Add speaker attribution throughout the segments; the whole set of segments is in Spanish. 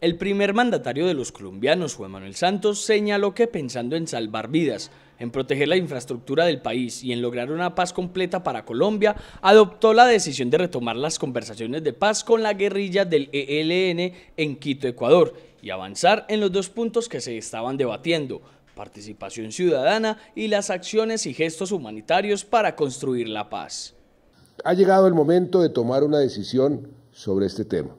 Speaker 1: El primer mandatario de los colombianos, Juan Manuel Santos, señaló que pensando en salvar vidas, en proteger la infraestructura del país y en lograr una paz completa para Colombia, adoptó la decisión de retomar las conversaciones de paz con la guerrilla del ELN en Quito, Ecuador, y avanzar en los dos puntos que se estaban debatiendo, participación ciudadana y las acciones y gestos humanitarios para construir la paz.
Speaker 2: Ha llegado el momento de tomar una decisión sobre este tema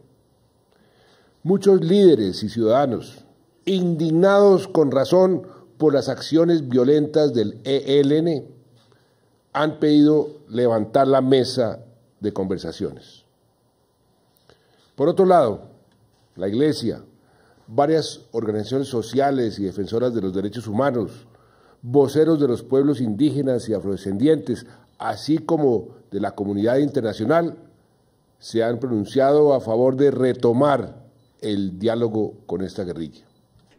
Speaker 2: muchos líderes y ciudadanos, indignados con razón por las acciones violentas del ELN, han pedido levantar la mesa de conversaciones. Por otro lado, la Iglesia, varias organizaciones sociales y defensoras de los derechos humanos, voceros de los pueblos indígenas y afrodescendientes, así como de la comunidad internacional, se han pronunciado a favor de retomar el diálogo con esta guerrilla.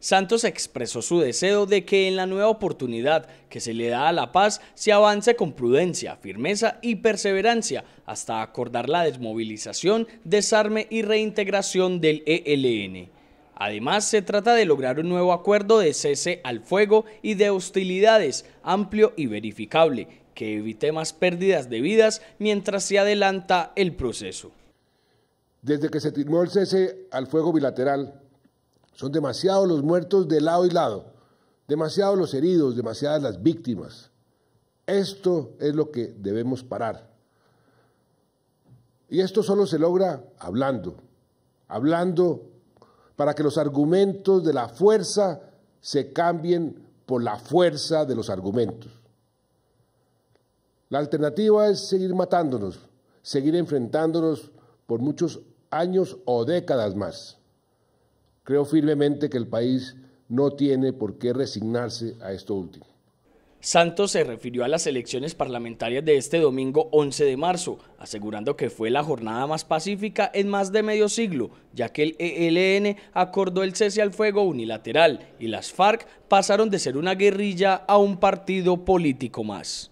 Speaker 1: Santos expresó su deseo de que en la nueva oportunidad que se le da a la paz se avance con prudencia, firmeza y perseverancia hasta acordar la desmovilización, desarme y reintegración del ELN. Además, se trata de lograr un nuevo acuerdo de cese al fuego y de hostilidades amplio y verificable, que evite más pérdidas de vidas mientras se adelanta el proceso.
Speaker 2: Desde que se firmó el cese al fuego bilateral, son demasiados los muertos de lado y lado, demasiados los heridos, demasiadas las víctimas. Esto es lo que debemos parar. Y esto solo se logra hablando, hablando para que los argumentos de la fuerza se cambien por la fuerza de los argumentos. La alternativa es seguir matándonos, seguir enfrentándonos por muchos años o décadas más. Creo firmemente que el país no tiene por qué resignarse a esto último.
Speaker 1: Santos se refirió a las elecciones parlamentarias de este domingo 11 de marzo, asegurando que fue la jornada más pacífica en más de medio siglo, ya que el ELN acordó el cese al fuego unilateral y las FARC pasaron de ser una guerrilla a un partido político más.